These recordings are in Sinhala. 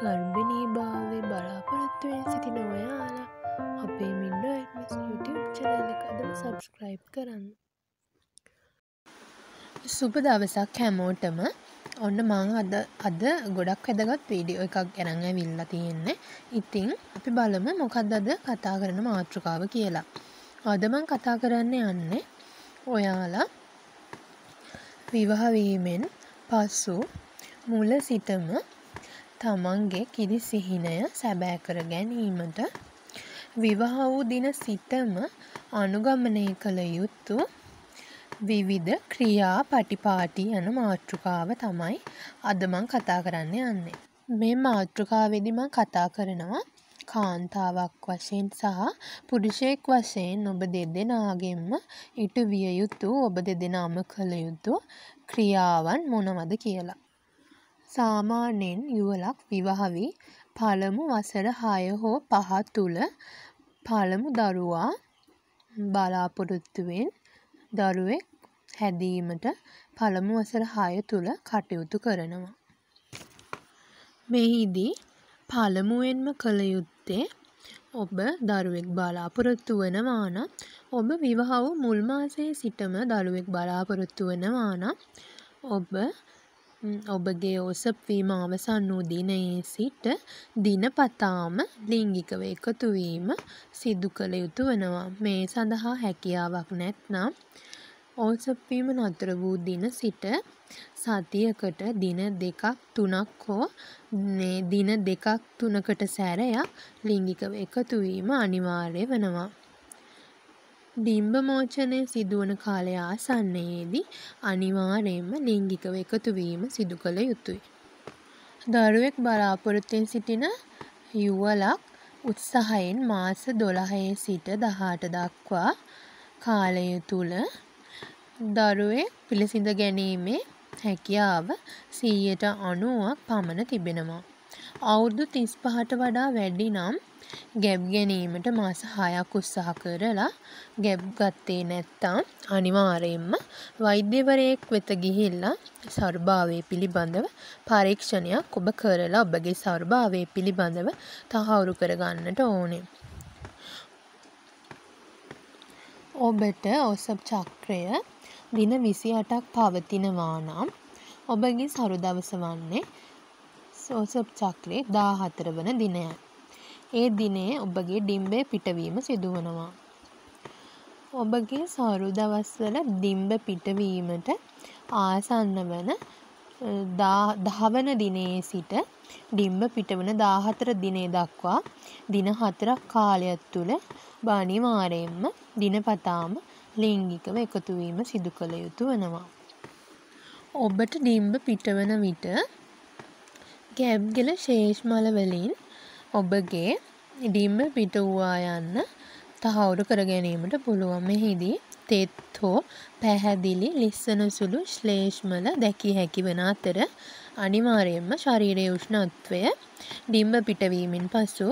ගර්භිනී භාවේ බලාපොරොත්තුවෙන් සිටි නොවයාලා අපේ මින්ඩෝ එමස් YouTube චනල කදම සබස්ක්‍රයිබ් කරන්න සුප දවසක් හැමෝටම ඔන්න මං අද අද ගොඩක් වැදගත් වීඩියෝ එකක් ගැනඟ විල්ලා තියෙන්නේ ඉතිං අපි බලම මොකක්ද අද කතා කරන මාතෘකාව කියලා අදමං කතා කරන්න යන්නේ ඔයාලා විවාහවීමෙන් පස්සු මුල සිටම තමන්ගේ කිරි සිහිනය සැබෑ කර ගැනීමට විවාහ වූ දින සිතම අනුගමනය කළ යුතු විවිධ ක්‍රියා පටිපාටි යන මාතෘකාව තමයි අද මං කතා කරන්න යන්නේ. මේ මාතෘකාවේදී මම කතා කරනවා කාන්තාවක් වශයෙන් සහ පුරුෂයෙක් වශයෙන් ඔබ දෙදෙනාගෙන්ම ඉටු විය යුතු ඔබ දෙදෙනාම කළ යුතු ක්‍රියාවන් මොනවද කියලා. සාමාන්‍යයෙන් යුවලක් විවාහ වී පළමු වසර හය හෝ පහ තුළ පළමු දරුවා බලාපොරොත්තුවෙන් දරුවෙක් හැදීමට පළමු වසර හය තුළ කටයුතු කරනවා. මෙහිදී පළමුවෙන්ම කළ යුත්තේ ඔබ දරුවෙක් බලාපොරොත්තු වනවා නම් ඔබ විවාහ වූ මුල් මාසයේ සිටම දරුවෙක් බලාපොරොත්තු වනවා නම් ඔබ ඔබගේ ඔසප්වීම අවසන් වූ දිනයේ සිට දිනපතාම ලිංගිකව එකතුවීම සිදු කළ යුතු වනවා. මේ සඳහා හැකියාවක් නැත්නම් ඕසප්වීම නතර වූ දින සිට සතියකට දින දෙකක් තුනක් හෝ දින දෙකක් තුනකට සැරයක් ලිංගිකව එකතුවීම අනිවාර්ය වනවා. බිම්බ මෝචනය සිදුවන කාලය ආසන්නයේදී අනිවාර්යයෙන්ම ලිංගිකව එකතු වීම සිදු කළ යුතුයි. දරුවෙක් බලාපොරොත්තුෙන් සිටින යුවලක් උත්සාහයෙන් මාස 12 සිට 18 දක්වා කාලය තුල දරුවේ පිළිසිඳ ගැනීමේ හැකියාව 100ට 90ක් පමණ තිබෙනවා. අවුරුදු 35ට වඩා වැඩි නම් ගැබ් ගැනීමට මාස හයක් උත්සාහ කරලා ගැබ් ගත්තේ නැත්තම් අනිවාර්යෙන්ම වෛද්‍යවරයෙක් වෙත ගිහිල්ලා සර්භාවය පිළිබඳව පරීක්ෂණයක් ඔබ කරලා ඔබගේ සර්භාවය පිළිබඳව තහවුරු කරගන්නට ඕනේ. ඔබට ඔසප් චක්‍රය දින විසි අටක් පවතිනවා නම් ඔබගේ සරු දවස වන්නේ සෝසප් චක්‍රේ දාහතර වන දිනයයි. ඒ දිනේ ඔබගේ ඩිම්බය පිටවීම සිදුවනවා. ඔබගේ සරු දවස්වල ඩිම්බ පිටවීමට ආසන්න වන දහවන දිනේ සිට ඩිම්බ පිටවන දාහතර දිනේ දක්වා දින හතරක් කාලයක් තුළ බනිවාරයෙන්ම දිනපතාම ලිංගිකව එකතුවීම සිදු කළ යුතු වනවා. ඔබට ඩිම්බ පිටවන විට ගැබ්ගෙල ශේෂ්මලවලින් ඔබගේ ඉඩිම්ම පිටවූවා යන්න තහවුරු කරගැනීමට පුළුවන් මෙහිදී තෙත් හෝ පැහැදිලි ලිස්සනසුළු ශ්ලේෂ්මල දැකිය හැකි වන අතර අනිවාරයෙන්ම ශරීරයේ උෂ්ණත්වය ඩිම්බ පිටවීමෙන් පසු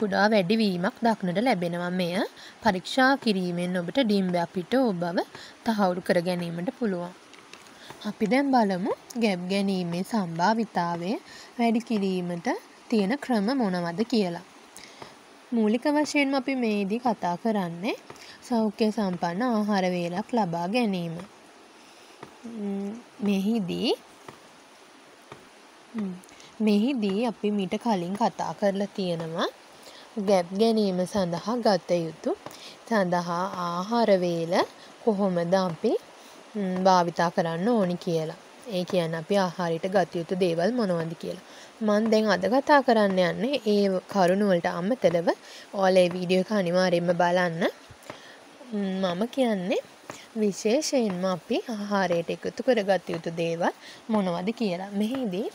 කුඩා වැඩිවීමක් දක්නට ලැබෙනවා මෙය පරීක්ෂා කිරීමෙන් ඔබට ඩිම්බ අපිට ඔබව තහවුරු කර ගැනීමට පුළුවන්. අපි දැන් බලමු ගැබ් ගැනීමේ සම්භාවිතාවේ වැඩි කිරීමට තියෙන ක්‍රම මොනවද කියලා. මූලික වශයෙන් අපි මේදී කතා කරන්නේ සෞඛ්‍ය සම්පන්න ආහාර වේලක් ලබා ගැනීම. මෙහිදී මෙහිදී අපි මීට කලින් කතා කරලා තියෙනවා ගැප් ගැනීම සඳහා ගත යුතු සඳහා ආහාර වේල කොහොමද අපි භාවිතා කරන්න ඕනි කියලා. ඒ කියන්න අපි ආහාරිට ගතයුතු දේවල් මොනවද කියලා. මන් දැන් අද කතා කරන්න යන්න ඒ කරුණුවලට අම්මතරව ඕලේ වීඩියෝ එක අනිවාරෙන්ම බලන්න මම කියන්නේ විශේෂයෙන්ම අපි ආහාරයට එකතු කරගත යුතු දේවල් මොනවද කියලා. මෙහිදී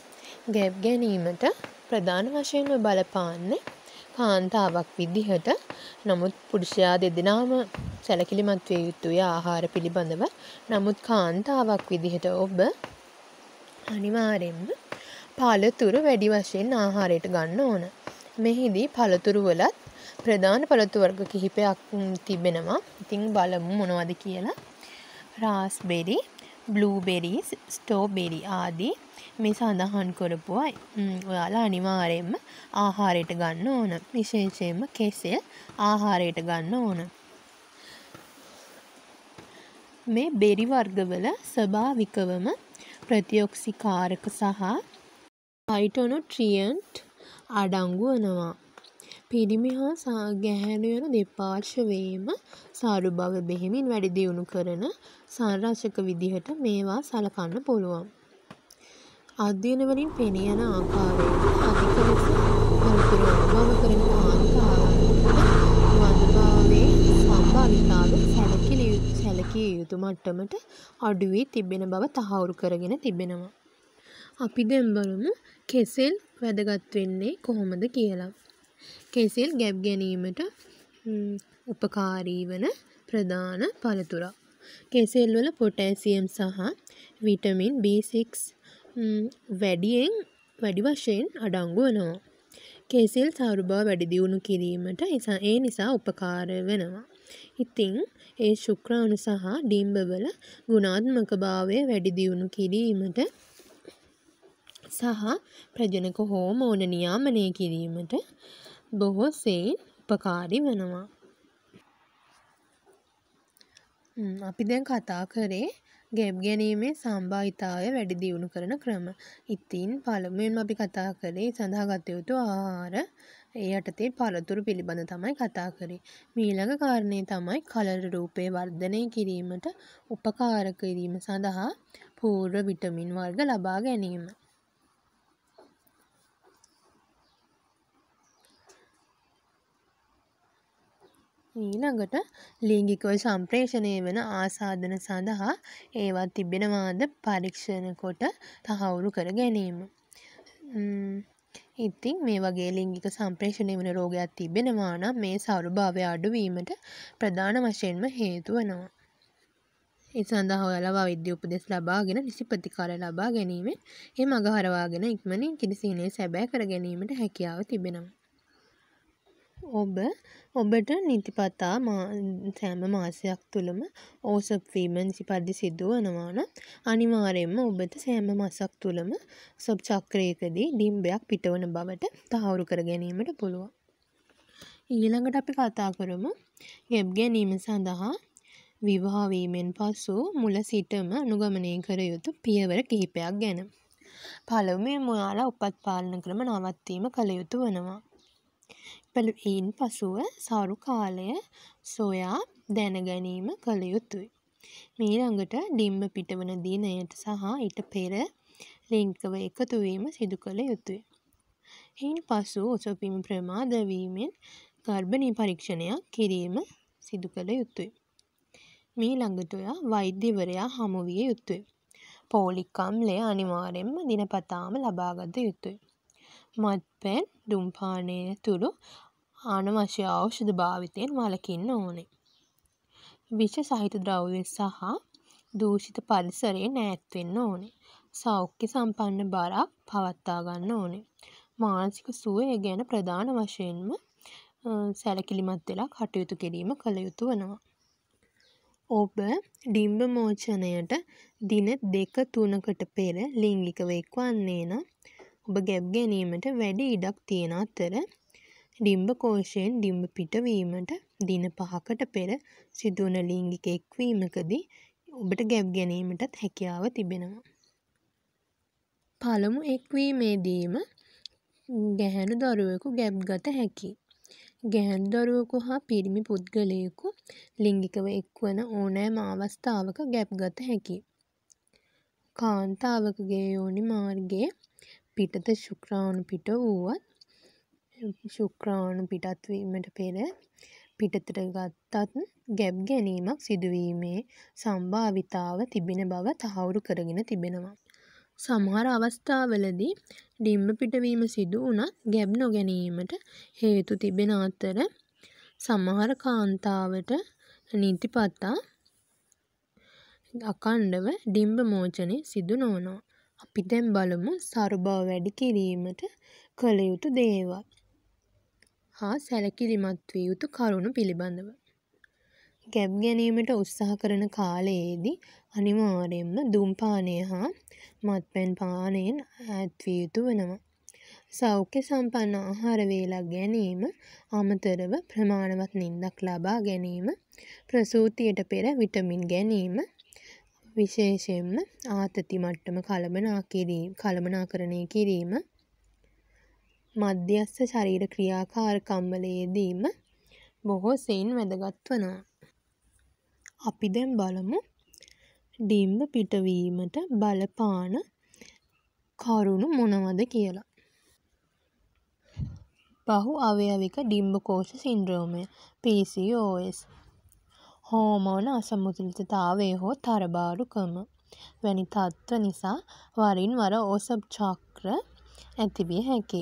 ගැබ් ගැනීමට ප්‍රධාන වශයෙන්ම බලපාන්නේ කාන්තාවක් විදිහට නමුත් පුරුෂයා දෙදෙනාම සැලකිලිමත්වය යුතුය ආහාර පිළිබඳව නමුත් කාන්තාවක් විදිහට ඔබ අනිවාරෙන්ම පලතුරු වැඩි වශයෙන් ආහාරයට ගන්න ඕන. මෙහිදී පළතුරු වලත් ප්‍රධාන පළතු වර්ග කිහිපයක් තිබෙනවා ඉතිං බලමු මොනවද කියලා රාස්බෙරි බ්ලූබෙරි ස්ටෝබෙරි ආදී මේ සඳහන් කොරපුවා ඔයාලා අනිවාරයෙන්ම ආහාරයට ගන්න ඕන විශේෂයෙන්ම කෙසෙල් ආහාරයට ගන්න ඕන මේ බෙරි වර්ගවල ස්වභාවිකවම ප්‍රතිඔක්සිකාරක සහ අයිටොනොට්‍රියන්ට් අඩංගු වනවා. පිරිමි හා ගැහැණු යන දෙපාර්ශවයේම සාඩු බව බෙහෙමින් වැඩි දියුණු කරන සංරක්ෂක විදිහට මේවා සලකන්න පුළුවන්. අධ්‍යයන වලින් පෙනී යන ආකාරයට අධික ලෙස පළතුරු අවම කරන කාන්ත ගිය යුතු මට්ටමට අඩුවී තිබෙන බව තහවුරු කරගෙන තිබෙනවා. අපි දැන් බලමු කෙසෙල් වැදගත් වෙන්නේ කොහොමද කියලා. කෙසෙල් ගැබ් ගැනීමට උපකාරී වන ප්‍රධාන පළතුරක්. කෙසෙල් වල පොටෑසියම් සහ විටමින් B6 වැඩියෙන් වැඩි වශයෙන් අඩංගු වෙනවා. කෙසෙල් සෞරභව වැඩි දියුණු කිරීමට ඒ නිසා උපකාර වෙනවා. ඉතිං ඒ ශුක්‍රාණු සහ ඩිම්බවල ගුණාත්මක භාවය වැඩි දියුණු කිරීමට සහ ප්‍රජනක හෝමෝන නියාමනය කිරීමට බොහෝ සෙයින් උපකාරි වනවා. අපි දැන් කතා කරේ ගැබ් ගැනීමේ සම්භාවිතාවය වැඩි දියුණු කරන ක්‍රම. ඉතින් පළමුවෙන් අපි කතා කරේ සඳහා ගත යුතු ආහාර ඒ යටතේ පළතුරු පිළිබඳ තමයි කතා කරේ. මීළඟ කාරණය තමයි කලර රූපය වර්ධනය කිරීමට උපකාර කිරීම සඳහා පූර්ව විටමින් වර්ග ලබා ගැනීම. ඊළඟට ලිංගිකව සම්ප්‍රේෂණය වන ආසාධන සඳහා ඒවත් තිබෙනවාද පරීක්ෂණ කොට තහවුරු කර ගැනීම. ඉතිං මේ වගේ ලිංගික සම්ප්‍රේෂණය වන රෝගයක් තිබෙනවා නම් මේ සෞරභාවය අඩුවීමට ප්‍රධාන වශයෙන්ම හේතු වනවා. ඒ සඳහා ඔයාලා වෛද්‍ය උපදෙස් ලබාගෙන නිසි ප්‍රතිකාර ලබා ගැනීම ඒ මගහරවාගෙන ඉක්මනින් කිරිසිනේ සැබෑ කර ගැනීමට හැකියාව තිබෙනවා. ඔබ ඔබට නිතිපතා සෑම මාසයක් තුළම ඕසොප්වීම නිසිපද්දි සිදුවනවාන අනිවාරයෙන්ම ඔබට සෑම මසක් තුළම සොබ් චක්‍රයකදී ඩිම්බයක් පිටවන බවට තහවුරු කර ගැනීමට පුළුවන්. ඊළඟට අපි කතා කරමු ගෙබ් ගැනීම සඳහා විවාහවීමෙන් පසු මුල සිටම අනුගමනය කර යුතු පියවර කිහිපයක් ගැන. පළවෙනිම ඔයාලා උපත් පාලන ක්‍රම නවත්වීම කළ යුතු වෙනවා. ඉන් පසුව සරු කාලය සොයා දැනගැනීම කළ යුතුයි. මීළඟට ඩිම්බ පිටවන දිනයට සහ ඊට පෙර ලිංගිකව එකතුවීම සිදු කළ යුතුය. ඉන් පසු ඔසොපිම ප්‍රමාද වීමෙන් ගර්භනී පරීක්ෂණයක් කිරීම සිදු කළ යුතුය. මීළඟට ඔයා වෛද්‍යවරයා හමුවිය යුතුය. පෝලික් අම්ලය අනිවාර්යෙන්ම දිනපතාම ලබාගත යුතුය. මත්පැන් දුම්පානය තුළු අනවශ්‍ය ඖෂධ භාවිතයෙන් වළකින්න ඕනේ. විෂ සහිත ද්‍රව්‍ය සහ දූෂිත පරිසරයෙන් ඈත් වෙන්න ඕනේ. සෞඛ්‍ය සම්පන්න බරක් පවත්වා ගන්න ඕනේ. මානසික සුවය ගැන ප්‍රධාන වශයෙන්ම සැලකිලිමත් වෙලා කටයුතු කිරීම කළ යුතු වෙනවා. ඔබ ඩිම්බ මෝචනයට දින දෙක තුනකට පෙර ලිංගිකව එක්වන්නේ නම් ඔබ ගැබ් ගැනීමට වැඩි ඉඩක් තියෙන අතර ඩිම්බ කෝෂයෙන් ඩිම්බ පිටවීමට දින පහකට පෙර සිදුවන ලිංගික එක්වීමකදී ඔබට ගැබ් ගැනීමටත් හැකියාව තිබෙනවා. පළමු එක්වීමේදීම ගැහැණු දරුවෙකු ගැබ් ගත හැකි. ගැහැණු දරුවෙකු හා පිරිමි පුද්ගලයෙකු ලිංගිකව එක්වන ඕනෑම අවස්ථාවක ගැබ් ගත හැකි. කාන්තාවකගේ යෝනි මාර්ගයේ පිටත ශුක්‍රාණු පිට වුවත් ශුක්‍රාණු පිටත් වීමට පෙර පිටතට ගත්තත් ගැබ් ගැනීමක් සිදුවීමේ සම්භාවිතාව තිබෙන බව තහවුරු කරගෙන තිබෙනවා. සමහර අවස්ථාවලදී ඩිම්බ පිටවීම සිදු වුණත් ගැබ් නොගැනීමට හේතු තිබෙන අතර සමහර කාන්තාවට නිතිපතා අකණ්ඩව ඩිම්බ මෝචනය සිදු නොවනවා. අපි දැන් බලමු සරු බව වැඩි කිරීමට කළ යුතු දේවල් හා සැලකිලිමත් විය යුතු කරුණු පිළිබඳව. ගැබ් ගැනීමට උත්සාහ කරන කාලයේදී අනිවාර්යයෙන්ම දුම්පානය හා මත්පැන් පානයෙන් ඈත් විය යුතු වෙනවා. සෞඛ්‍ය සම්පන්න ආහාර වේලක් ගැනීම අමතරව ප්‍රමාණවත් නිින්දක් ලබා ගැනීම ප්‍රසූතියට පෙර විටමින් ගැනීම විශේෂයෙන්ම ආතති මට්ටම කළමනා කිරීම කළමනාකරණය කිරීම මධ්‍යස්ථ ශරීර ක්‍රියාකාරකම්වලයේදීම බොහෝ සෙයින් වැදගත් වනවා. අපි දැන් බලමු ඩිම්බ පිටවීමට බලපාන කරුණු මොනවද කියලා. බහු අවයවික ඩිම්බ කෝෂ සින්ඩ්‍රෝමය PCOS හෝමෝන අසමතුලිතතාවය හෝ තරබාරුකම වැනි තත්ත්ව නිසා වරින් වර ඕසබ් චක්‍ර ඇතිවිය හැකි.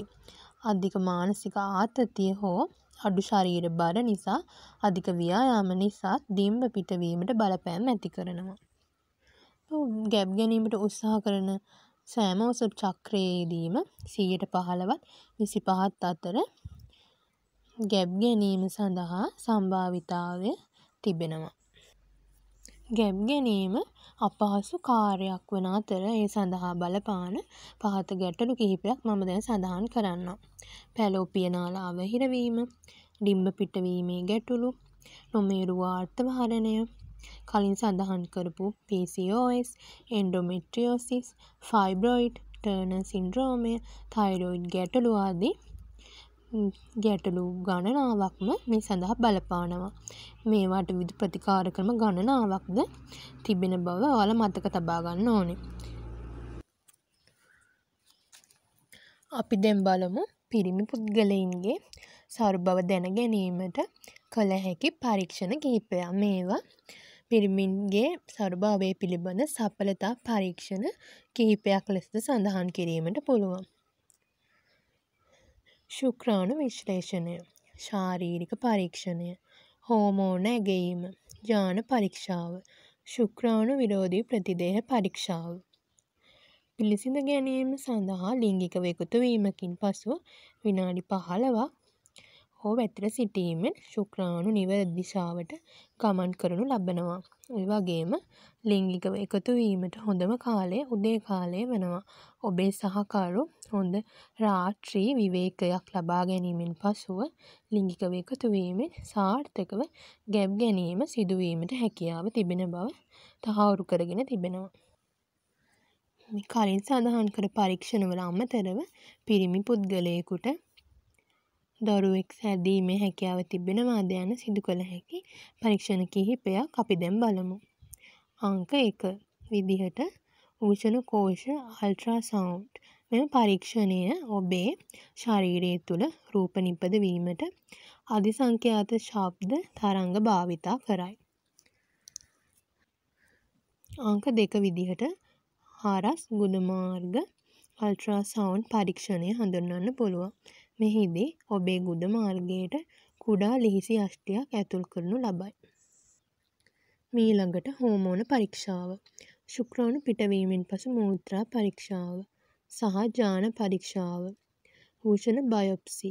අධික මානසික ආතතිය හෝ අඩු ශරීර බර නිසා අධික ව්‍යායාම නිසා දිම්බ පිටවීමට බලපෑම් ඇති කරනවා. ගැබ් ගැනීමට උත්සාහ කරන සෑම ඔසබ් චක්‍රයේදීම සීයට පහළවත් විසි පහත් අතර ගැබ් ගැනීම සඳහා සම්භාවිතාවය තිබෙනවා. ගැබ් ගැනීම අපහසු කාර්යයක් වන අතර ඒ සඳහා බලපාන පහත ගැටලු කිහිපයක් මම දැන් සඳහන් කරන්නම්. පැලෝපිය නාලා අවහිරවීම, ඩිම්බ පිටවීමේ ගැටලු, නොමේරුව අර්ථවහරණය, කලින් සඳහන් කරපු PCOS, එන්ඩොමෙට්‍රියෝසිස්, ෆයිබ්‍රොයිඩ්, ටර්නර් සින්ඩ්‍රෝමය, තයිරොයිඩ් ගැටලු ආදී ගැටලු ගණනාවක්ම මේ සඳහා බලපානවා. මේවාට විදු ප්‍රතිකාර ක්‍රම ගණනාවක්ද තිබෙන බව ඔයාලා මතක තබා ගන්න ඕනේ. අපි දැන් බලමු පිරිමි පුද්ගලයින්ගේ සර්බව දැන ගැනීමට කළ හැකි පරීක්ෂණ කිහිපයක්. මේවා පිරිමින්ගේ සර්භාවය පිළිබඳ සඵලතා පරීක්ෂණ කිහිපයක් ලෙසද සඳහන් කිරීමට පුළුවන්. ශුක්‍රාණු විශ්ලේෂණය ශාරීරික පරීක්ෂණය හෝමෝන ඇගැයීම ජාන පරීක්ෂාව ශුක්‍රාණු විරෝධී ප්‍රතිදේහ පරීක්ෂාව පිළිසිඳ ගැනීම සඳහා ලිංගිකව එකතුවීමකින් පසු විනාඩි පහළොවක් හෝ වැතිර සිටීමෙන් ශුක්‍රාණු නිවැරදි දිශාවට ගමන් කරනු ලබනවා. ඒ වගේම ලිංගිකව එකතු වීමට හොඳම කාලය උදේ කාලය වෙනවා. ඔබේ සහකරු හොඳ රාත්‍රී විවේකයක් ලබා ගැනීමෙන් පසුව ලිංගිකව එකතු වීමෙන් සාර්ථකව ගැබ් ගැනීම සිදුවීමට හැකියාව තිබෙන බව තහවුරු කරගෙන තිබෙනවා. කලින් සඳහන් කළ පරීක්ෂණවල අමතරව පිරිමි පුද්ගලයෙකුට දරුවෙක් සෑදීමේ හැකියාව තිබෙනවාද යන සිදුකළ හැකි පරීක්ෂණ කිහිපයක් අපි දැන් බලමු. අංක 1 විදිහට වූෂණ කෝෂ අල්ට්‍රාසවුන්ඩ් මෙම පරීක්ෂණය ඔබේ ශරීරය තුළ රූප නිපද වීමට අධිසංඛ්‍යාත ශබ්ද තරංග භාවිතා කරයි. අංක 2 විදිහට හාරස් ගුණමාර්ග අල්ට්‍රාසවුන්ඩ් පරීක්ෂණය හඳුන්වන්න පුළුවන්. මෙහිදී ඔබේ ගුද මාර්ගයට කුඩා ලිහිසි යෂ්ටියක් ඇතුල් කරනු ලබයි. මීළඟට හෝමෝන පරීක්ෂාව. ශුක්‍රාණු පිටවීමෙන් පසු මූත්‍රා පරීක්ෂාව සහ ජාන පරීක්ෂාව. හූෂණ බයොප්සි.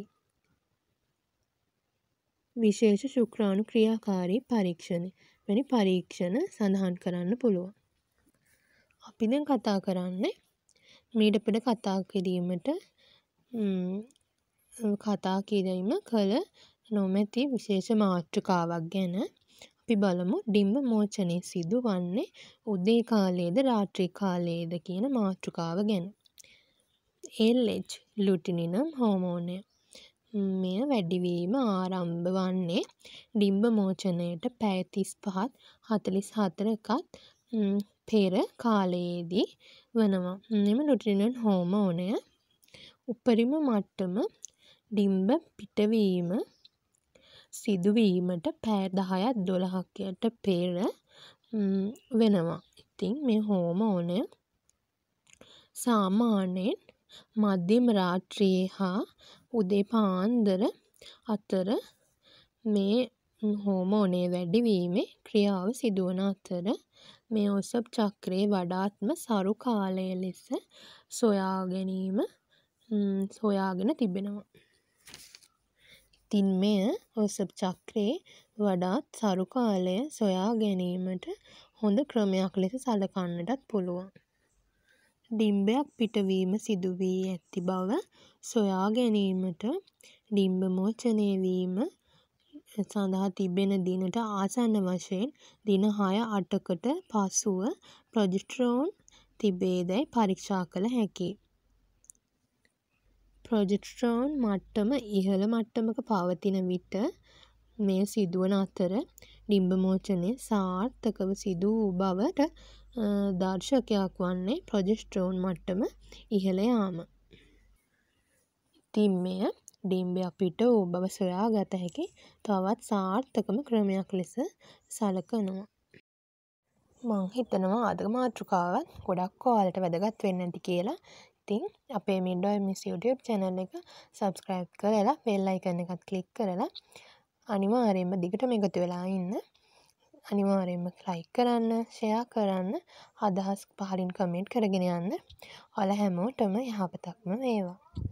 විශේෂ ශුක්‍රාණු ක්‍රියාකාරී පරීක්ෂණ වැනි පරීක්ෂණ සඳහන් කරන්න පුළුවන්. අපි දැන් කතා කරන්නේ මීඩපිට කතා කිරීමට කතා කිරීම කළ නොමැති විශේෂ මාතෘකාවක් ගැන අපි බලමු ඩිම්බ මෝචනය සිදු වන්නේ උදේ කාලයේද රාත්‍රී කාලයේද කියන මාතෘකාව ගැන. එල්ලෙච් ලුටිනිනම් හෝමෝනය මෙය වැඩිවීම ආරම්භ වන්නේ ඩිම්බ මෝචනයට පැය තිස් පහත් හතලිස් හතරකත් පෙර කාලයේදී වනවා මෙම ලුටිනන් හෝමෝනය උපරිම මට්ටම ඩිම්බ පිටවීම සිදුවීමට පෑ දහයත් දොළහකයට පෙර වෙනවා. ඉතින් මේ හෝමෝනය සාමාන්‍යයෙන් මධ්‍යම රාත්‍රියේ හා උදේ පාන්දර අතර මේ හෝමෝනය වැඩිවීමේ ක්‍රියාව සිදුවන අතර මේ ඔසප් චක්‍රයේ වඩාත්ම සරු කාලය ලෙස සොයා ගැනීම සොයාගෙන තිබෙනවා. ඉතින් මෙය ඔසප් චක්‍රයේ වඩාත් සරු කාලය සොයා ගැනීමට හොඳ ක්‍රමයක් ලෙස සලකන්නටත් පුළුවන්. ඩිම්බයක් පිටවීම සිදුවී ඇති බව සොයා ගැනීමට ඩිම්බ මෝචනය වීම සඳහා තිබෙන දිනට ආසන්න වශයෙන් දින 6-8කට පසුව ප්‍රොජෙස්ටරෝන් තිබේදැයි පරීක්ෂා කළ හැකියි. ප්‍රොජෙක්ට්‍රෝන් මට්ටම ඉහළ මට්ටමක පවතින විට මෙය සිදුවන අතර ඩිම්බමෝචනය සාර්ථකව සිදු වූ බවට දර්ශකයක් වන්නේ ප්‍රොජෙස්ට්‍රෝන් මට්ටම ඉහළ යාම. ඉතින් මෙය ඩිම්බ අපිට ඕ බව සොයා ගත හැකි තවත් සාර්ථකම ක්‍රමයක් ලෙස සලකනවා. මං හිතනවා අද මාතෘකාවත් ගොඩක් ඔයාලට වැදගත් වෙන්න ඇති කියලා ඉතින් අපේ මිඩෝ මිස් YouTube චැනල් එක සබස්ක්‍රයිබ් කරලා වෙල්ලයි කරන එකත් කලික් කරලා අනිවාරයෙන්ම දිගට මේගතු වෙලා ඉන්න අනිවාරයෙන්ම ලයි කරන්න ෂයා කරන්න අදහස් පහලින් කමෙන්ට් කරගෙන යන්න ඔල හැමෝටම යහපතක්ම වේවා